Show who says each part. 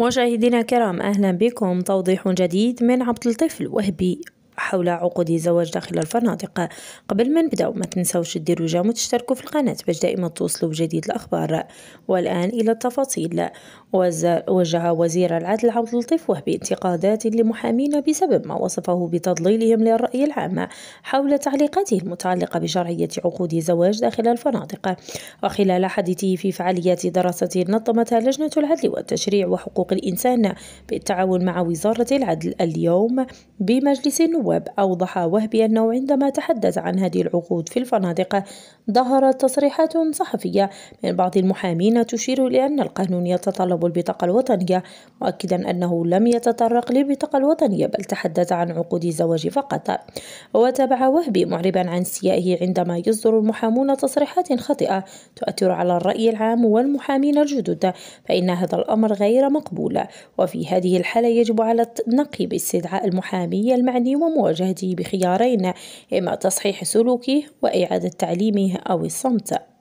Speaker 1: مشاهدينا الكرام أهلا بكم توضيح جديد من عبد اللطيف الوهبي حول عقود الزواج داخل الفنادق قبل ما نبداو ما تنساوش ديروا جيم وتشتركوا في القناة باش دائما توصلوا بجديد الأخبار والآن إلى التفاصيل وجه وزير العدل عبد اللطيف وهبي انتقادات لمحامين بسبب ما وصفه بتضليلهم للرأي العام حول تعليقاته المتعلقة بشرعية عقود الزواج داخل الفنادق وخلال حديثه في فعاليات دراسة نظمتها لجنة العدل والتشريع وحقوق الإنسان بالتعاون مع وزارة العدل اليوم بمجلس النواب الشباب أوضح وهبي أنه عندما تحدث عن هذه العقود في الفنادق ظهرت تصريحات صحفية من بعض المحامين تشير إلى أن القانون يتطلب البطاقة الوطنية مؤكدا أنه لم يتطرق للبطاقة الوطنية بل تحدث عن عقود الزواج فقط وتابع وهبي معربا عن استيائه عندما يصدر المحامون تصريحات خاطئة تؤثر على الرأي العام والمحامين الجدد فإن هذا الأمر غير مقبول وفي هذه الحالة يجب على النقي باستدعاء المحامي المعني ومواجهة مواجهته بخيارين إما تصحيح سلوكه وإعادة تعليمه أو الصمت